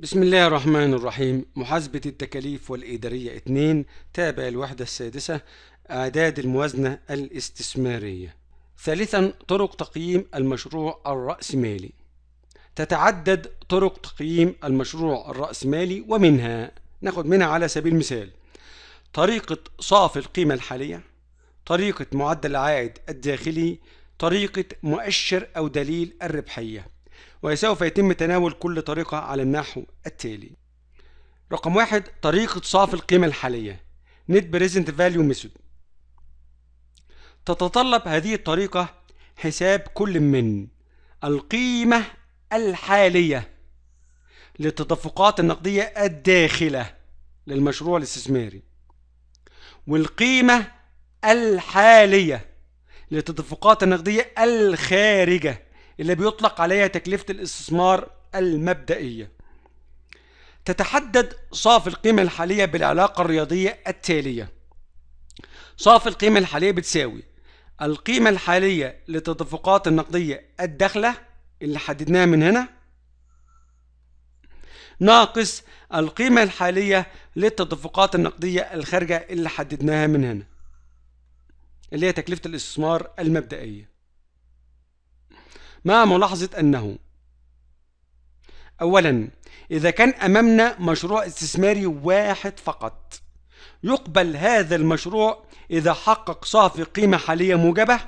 بسم الله الرحمن الرحيم محاسبة التكاليف والإدارية 2 تابع الوحدة السادسة أعداد الموازنة الاستثمارية ثالثا طرق تقييم المشروع الرأسمالي تتعدد طرق تقييم المشروع الرأسمالي ومنها ناخد منها على سبيل المثال طريقة صافي القيمة الحالية طريقة معدل العائد الداخلي طريقة مؤشر أو دليل الربحية وسوف يتم تناول كل طريقة على النحو التالي رقم واحد طريقة صاف القيمة الحالية Net Present Value Method تتطلب هذه الطريقة حساب كل من القيمة الحالية للتدفقات النقدية الداخلة للمشروع الاستثماري والقيمة الحالية للتدفقات النقدية الخارجة اللي بيطلق عليها تكلفة الاستثمار المبدئية تتحدد صافي القيمة الحالية بالعلاقة الرياضية التالية صافي القيمة الحالية بتساوي القيمة الحالية للتدفقات النقدية الداخلة اللي حددناها من هنا ناقص القيمة الحالية للتدفقات النقدية الخارجة اللي حددناها من هنا اللي هي تكلفة الاستثمار المبدئية مع ملاحظة أنه أولا إذا كان أمامنا مشروع استثماري واحد فقط يقبل هذا المشروع إذا حقق صافي قيمة حالية موجبة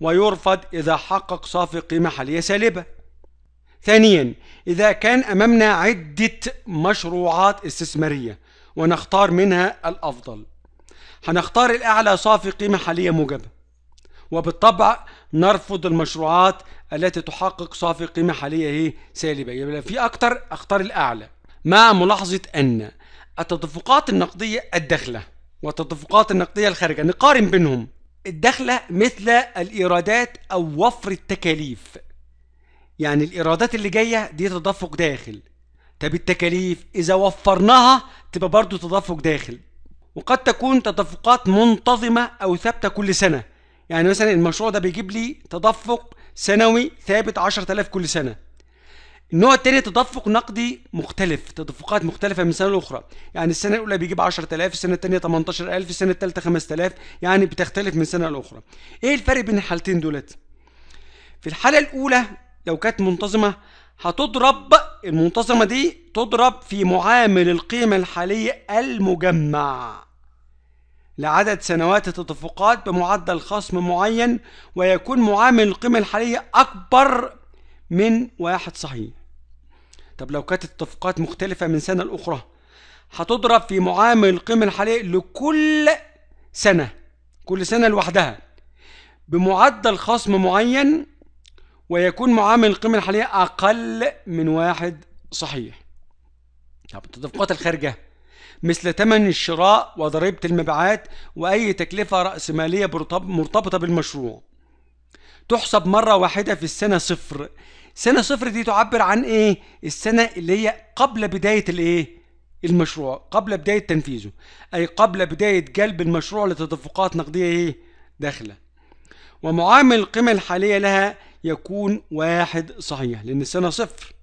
ويرفض إذا حقق صافي قيمة حالية سالبة ثانيا إذا كان أمامنا عدة مشروعات استثمارية ونختار منها الأفضل هنختار الأعلى صافي قيمة حالية موجبة وبالطبع نرفض المشروعات التي تحقق صافي قيمة حالية سالبة يبقى في أكثر أختار الأعلى مع ملاحظة أن التدفقات النقدية الداخلة والتدفقات النقدية الخارجة نقارن بينهم الدخلة مثل الإيرادات أو وفر التكاليف يعني الإيرادات اللي جاية دي تدفق داخل طب التكاليف إذا وفرناها تبقى برضو تدفق داخل وقد تكون تدفقات منتظمة أو ثابتة كل سنة يعني مثلا المشروع ده بيجيب لي تدفق سنوي ثابت 10000 كل سنه النوع الثاني تدفق نقدي مختلف تدفقات مختلفة من سنة لأخرى يعني السنة الأولى بيجيب 10000 السنة الثانية 18000 السنة الثالثة 5000 يعني بتختلف من سنة لأخرى إيه الفرق بين الحالتين دولت في الحالة الأولى لو كانت منتظمة هتضرب المنتظمة دي تضرب في معامل القيمة الحالية المجمع لعدد سنوات التدفقات بمعدل خصم معين ويكون معامل القيمة الحالية أكبر من واحد صحيح طب لو كانت التدفقات مختلفة من سنة لأخرى هتضرب في معامل القيمة الحالية لكل سنة كل سنة لوحدها بمعدل خصم معين ويكون معامل القيمة الحالية أقل من واحد صحيح طب التدفقات الخارجة مثل ثمن الشراء وضريبة المبيعات وأي تكلفة رأسمالية مرتبطة بالمشروع تحسب مرة واحدة في السنة صفر سنة صفر دي تعبر عن إيه؟ السنة اللي هي قبل بداية الإيه؟ المشروع قبل بداية تنفيذه أي قبل بداية جلب المشروع لتدفقات نقدية إيه؟ داخلة ومعامل القيمة الحالية لها يكون واحد صحيح لأن السنة صفر